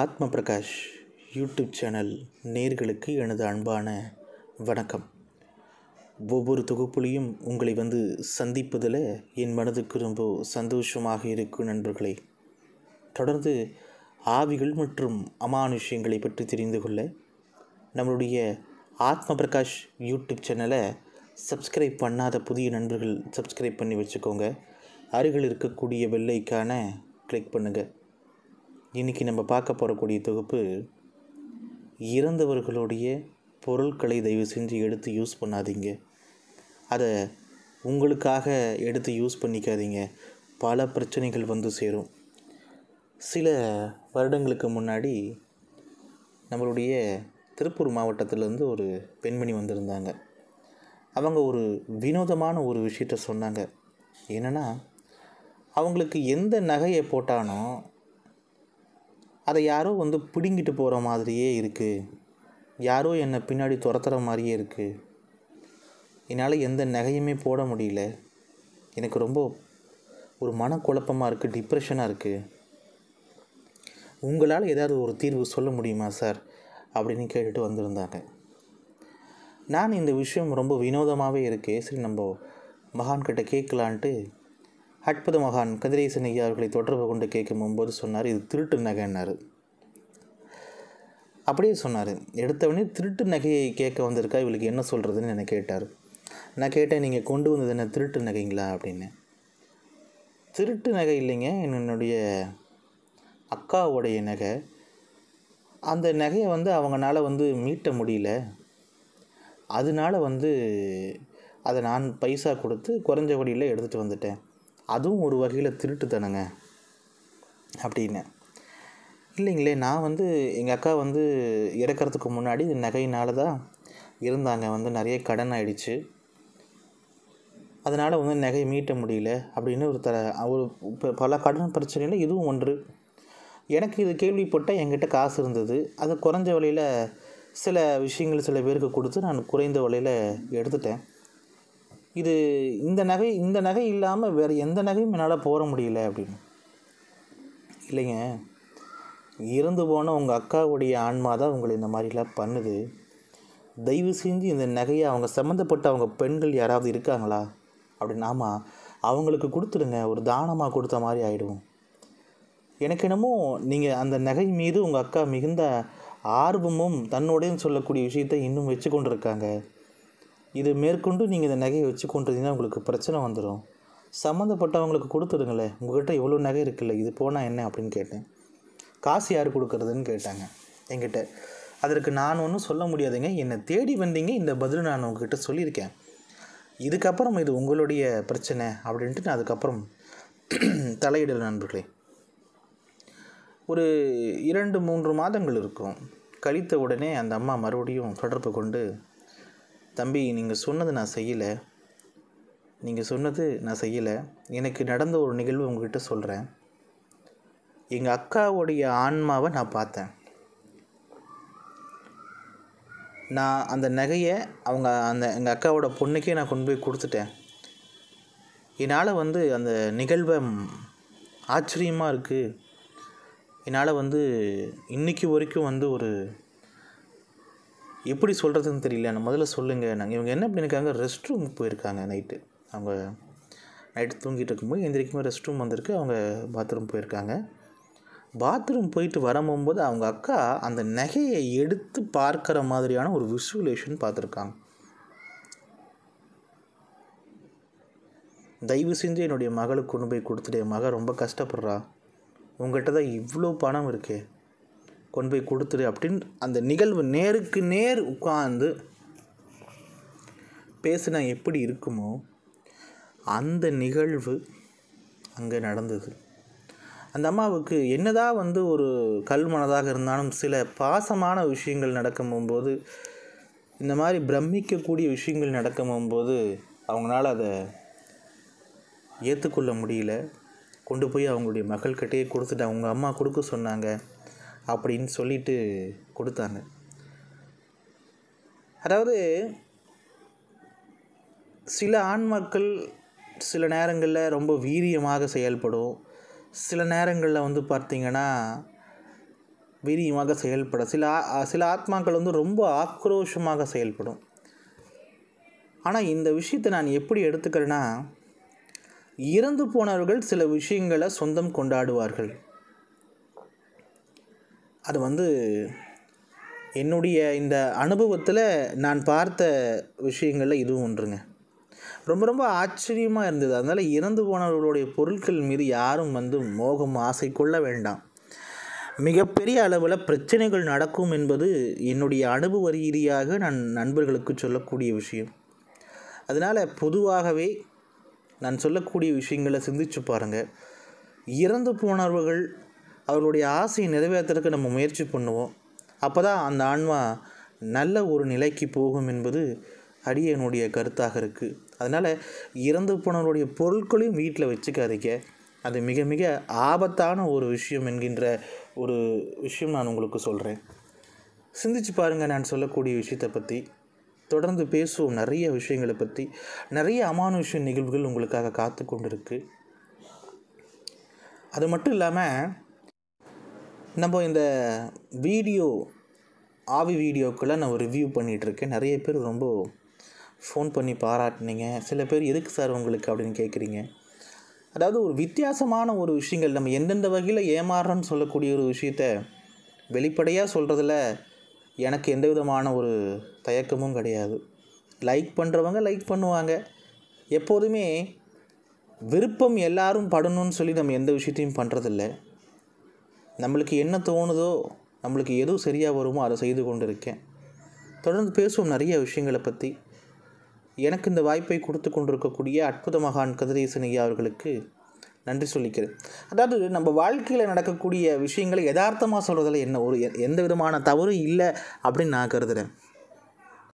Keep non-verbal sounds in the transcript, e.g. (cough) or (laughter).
ஆத்ம Prakash YouTube channel நேர்களுக்கு எனது அன்பான வணக்கம் ஒவ்வொரு தொகுப்புலையும் உங்களை வந்து சந்திப்பதில் என் மனதுக்கு ரொம்ப சந்தோஷமாக இருக்கும் நண்பர்களே தொடர்ந்து ஆவிகள் மற்றும் அமானுஷ்யங்களை பற்றி தெரிந்து கொள்ள நம்மளுடைய ஆத்ம பிரகாஷ் யூடியூப் சேனலை சப்ஸ்கிரைப் பண்ணாத புதிய நண்பர்கள் சப்ஸ்கிரைப் பண்ணி வச்சுக்கோங்க அருகில் இருக்கக்கூடிய வெள்ளைக்கான கிளிக் பண்ணுங்கள் இன்றைக்கி நம்ம பார்க்க போகக்கூடிய தொகுப்பு இறந்தவர்களுடைய பொருட்களை தயவு செஞ்சு எடுத்து யூஸ் பண்ணாதீங்க அதை உங்களுக்காக எடுத்து யூஸ் பண்ணிக்காதீங்க பல பிரச்சனைகள் வந்து சேரும் சில வருடங்களுக்கு முன்னாடி நம்மளுடைய திருப்பூர் மாவட்டத்திலேருந்து ஒரு பெண்மணி வந்திருந்தாங்க அவங்க ஒரு வினோதமான ஒரு விஷயத்த சொன்னாங்க என்னென்னா அவங்களுக்கு எந்த நகையை போட்டாலும் அதை யாரோ வந்து பிடுங்கிட்டு போகிற மாதிரியே இருக்குது யாரோ என்னை பின்னாடி துரத்துகிற மாதிரியே இருக்குது என்னால் எந்த நகையுமே போட முடியல எனக்கு ரொம்ப ஒரு மனக்குழப்பமாக இருக்குது டிப்ரெஷனாக இருக்குது உங்களால் ஏதாவது ஒரு தீர்வு சொல்ல முடியுமா சார் அப்படின்னு கேட்டுட்டு வந்திருந்தாங்க நான் இந்த விஷயம் ரொம்ப வினோதமாகவே இருக்கே சரி நம்ம மகான்கிட்ட கேட்கலான்ட்டு அற்புத மகான் கதிரேசன் ஐயா அவர்களை தொடர்பு கொண்டு கேட்கும் போது சொன்னார் இது திருட்டு நகைன்னார் அப்படியே சொன்னார் எடுத்தவொடனே திருட்டு நகையை கேட்க வந்திருக்கா இவளுக்கு என்ன சொல்கிறதுன்னு என்னை கேட்டார் நான் கேட்டேன் நீங்கள் கொண்டு வந்தது என்ன திருட்டு நகைங்களா அப்படின்னு திருட்டு நகை இல்லைங்க என்னுடைய அக்காவுடைய நகை அந்த நகையை வந்து அவங்களால வந்து மீட்ட முடியல அதனால் வந்து அதை நான் பைசா கொடுத்து குறைஞ்ச வழியில் எடுத்துகிட்டு வந்துட்டேன் அதுவும் ஒரு வகையில் திருட்டுத்தனங்க அப்படின்னு இல்லைங்களே நான் வந்து எங்கள் அக்கா வந்து இறக்கிறதுக்கு முன்னாடி நகையினால தான் இருந்தாங்க வந்து நிறைய கடன் ஆயிடுச்சு அதனால் வந்து நகையை மீட்ட முடியல அப்படின்னு ஒரு தர ஒரு இப்போ பல கடன் பிரச்சனையில் இதுவும் ஒன்று எனக்கு இது கேள்விப்பட்டால் என்கிட்ட காசு இருந்தது அது குறைஞ்ச விலையில் சில விஷயங்கள் சில பேருக்கு கொடுத்து நான் குறைந்த விலையில் எடுத்துட்டேன் இது இந்த நகை இந்த நகை இல்லாமல் வேறு எந்த நகையும் என்னால் போட முடியல அப்படின்னு இல்லைங்க இறந்து போன உங்கள் அக்காவுடைய ஆன்மா தான் உங்களை இந்த மாதிரிலாம் பண்ணுது தயவு செஞ்சு இந்த நகையை அவங்க சம்மந்தப்பட்ட அவங்க பெண்கள் யாராவது இருக்காங்களா அப்படின்னு ஆமாம் அவங்களுக்கு கொடுத்துடுங்க ஒரு தானமாக கொடுத்த மாதிரி ஆகிடும் எனக்கு என்னமோ நீங்கள் அந்த நகை மீது உங்கள் அக்கா மிகுந்த ஆர்வமும் தன்னோடையும் சொல்லக்கூடிய விஷயத்தை இன்னும் வச்சு கொண்டு இருக்காங்க இது மேற்கொண்டு நீங்கள் இந்த நகையை வச்சு கொண்டுருந்தீங்கன்னா உங்களுக்கு பிரச்சனை வந்துடும் சம்மந்தப்பட்டவங்களுக்கு கொடுத்துடுங்களேன் உங்கள்கிட்ட இவ்வளோ நகை இருக்குல்ல இது போனால் என்ன அப்படின்னு கேட்டேன் காசு யார் கொடுக்குறதுன்னு கேட்டாங்க என்கிட்ட அதற்கு நான் ஒன்றும் சொல்ல முடியாதுங்க என்னை தேடி வந்தீங்க இந்த பதில் நான் உங்ககிட்ட சொல்லியிருக்கேன் இதுக்கப்புறம் இது உங்களுடைய பிரச்சனை அப்படின்ட்டு நான் அதுக்கப்புறம் (clears throat) தலையிடல் நண்பர்களே ஒரு இரண்டு மூன்று மாதங்கள் இருக்கும் கழித்த உடனே அந்த அம்மா மறுபடியும் தொடர்பு கொண்டு தம்பி நீங்கள் சொன்னது நான் செய்யலை நீங்கள் சொன்னது நான் செய்யலை எனக்கு நடந்த ஒரு நிகழ்வு உங்ககிட்ட சொல்கிறேன் எங்கள் அக்காவுடைய ஆன்மாவை நான் பார்த்தேன் நான் அந்த நகையை அவங்க அந்த எங்கள் அக்காவோட பொண்ணுக்கே நான் கொண்டு போய் கொடுத்துட்டேன் என்னால் வந்து அந்த நிகழ்வை ஆச்சரியமாக இருக்குது என்னால் வந்து இன்றைக்கு வரைக்கும் வந்து ஒரு எப்படி சொல்கிறதுன்னு தெரியல நான் முதல்ல சொல்லுங்கள் நாங்கள் இவங்க என்ன பண்ணியிருக்காங்க ரெஸ்ட் ரூம் போயிருக்காங்க நைட்டு அவங்க நைட்டு தூங்கிட்டு இருக்கும்போது எந்திரிக்குமே ரெஸ்ட் ரூம் வந்திருக்கு அவங்க பாத்ரூம் போயிருக்காங்க பாத்ரூம் போயிட்டு வரும்போது அவங்க அக்கா அந்த நகையை எடுத்து பார்க்குற மாதிரியான ஒரு விசுவலேஷன் பார்த்துருக்காங்க தயவு செஞ்சு என்னுடைய மகளுக்கு கொண்டு போய் கொடுத்துட்டு மகள் ரொம்ப கஷ்டப்படுறா உங்கள்கிட்ட தான் இவ்வளோ பணம் இருக்கே கொண்டு போய் கொடுத்துரு அப்படின்னு அந்த நிகழ்வு நேருக்கு நேர் உட்காந்து பேசினா எப்படி இருக்குமோ அந்த நிகழ்வு அங்கே நடந்தது அந்த அம்மாவுக்கு என்னதான் வந்து ஒரு கல்மனதாக இருந்தாலும் சில பாசமான விஷயங்கள் நடக்கும்போது இந்த மாதிரி பிரமிக்கக்கூடிய விஷயங்கள் நடக்கும்போது அவங்களால அதை ஏற்றுக்கொள்ள முடியல கொண்டு போய் அவங்களுடைய மகள்கிட்டையே கொடுத்துட்டு அவங்க அம்மா கொடுக்க சொன்னாங்க அப்படின்னு சொல்லிட்டு கொடுத்தாங்க அதாவது சில ஆன்மாக்கள் சில நேரங்களில் ரொம்ப வீரியமாக செயல்படும் சில நேரங்களில் வந்து பார்த்திங்கன்னா வீரியமாக செயல்படும் சில சில ஆத்மாக்கள் வந்து ரொம்ப ஆக்ரோஷமாக செயல்படும் ஆனால் இந்த விஷயத்தை நான் எப்படி எடுத்துக்கிறேன்னா இறந்து போனவர்கள் சில விஷயங்களை சொந்தம் கொண்டாடுவார்கள் அது வந்து என்னுடைய இந்த அனுபவத்தில் நான் பார்த்த விஷயங்களில் இதுவும் ஒன்றுங்க ரொம்ப ரொம்ப ஆச்சரியமாக இருந்தது அதனால் இறந்து போனவர்களுடைய பொருட்கள் மீது யாரும் வந்து மோகம் ஆசை கொள்ள வேண்டாம் மிகப்பெரிய அளவில் பிரச்சனைகள் நடக்கும் என்பது என்னுடைய அனுபவ ரீதியாக நான் நண்பர்களுக்கு சொல்லக்கூடிய விஷயம் அதனால் பொதுவாகவே நான் சொல்லக்கூடிய விஷயங்களை சிந்திச்சு பாருங்கள் இறந்து போனவர்கள் அவர்களுடைய ஆசையை நிறைவேற்றுறதுக்கு நம்ம முயற்சி பண்ணுவோம் அப்போ தான் அந்த ஆன்மா நல்ல ஒரு நிலைக்கு போகும் என்பது அடியனுடைய கருத்தாக இருக்குது அதனால் இறந்து போனவருடைய பொருட்களையும் வீட்டில் வச்சுக்காதீங்க அது மிக மிக ஆபத்தான ஒரு விஷயம் என்கின்ற ஒரு விஷயம் நான் உங்களுக்கு சொல்கிறேன் சிந்திச்சு பாருங்கள் நான் சொல்லக்கூடிய விஷயத்தை பற்றி தொடர்ந்து பேசுவோம் நிறைய விஷயங்களை பற்றி நிறைய அமானுஷ்ய நிகழ்வுகள் உங்களுக்காக காத்து கொண்டு இருக்குது அது மட்டும் இல்லாமல் நம்ம இந்த வீடியோ ஆவி வீடியோக்கெல்லாம் நான் ரிவ்யூ பண்ணிகிட்ருக்கேன் நிறைய பேர் ரொம்ப ஃபோன் பண்ணி பாராட்டினீங்க சில பேர் எதுக்கு சார் உங்களுக்கு அப்படின்னு கேட்குறீங்க அதாவது ஒரு வித்தியாசமான ஒரு விஷயங்கள் நம்ம எந்தெந்த வகையில் ஏமாறுறோன்னு சொல்லக்கூடிய ஒரு விஷயத்த வெளிப்படையாக சொல்கிறதுல எனக்கு எந்த விதமான ஒரு தயக்கமும் கிடையாது லைக் பண்ணுறவங்க லைக் பண்ணுவாங்க எப்போதுமே விருப்பம் எல்லாரும் படணும்னு சொல்லி நம்ம எந்த விஷயத்தையும் பண்ணுறதில்ல நம்மளுக்கு என்ன தோணுதோ நம்மளுக்கு எது சரியாக வருமோ அதை செய்து கொண்டிருக்கேன் தொடர்ந்து பேசுவோம் நிறைய விஷயங்களை பற்றி எனக்கு இந்த வாய்ப்பை கொடுத்து கொண்டிருக்கக்கூடிய அற்புத மகான் கதிரேசன் ஐயா அவர்களுக்கு நன்றி சொல்லிக்கிறேன் அதாவது நம்ம வாழ்க்கையில் நடக்கக்கூடிய விஷயங்களை யதார்த்தமாக சொல்கிறதுல என்ன ஒரு எந்த விதமான தவறும் இல்லை அப்படின்னு நான் கருதுகிறேன்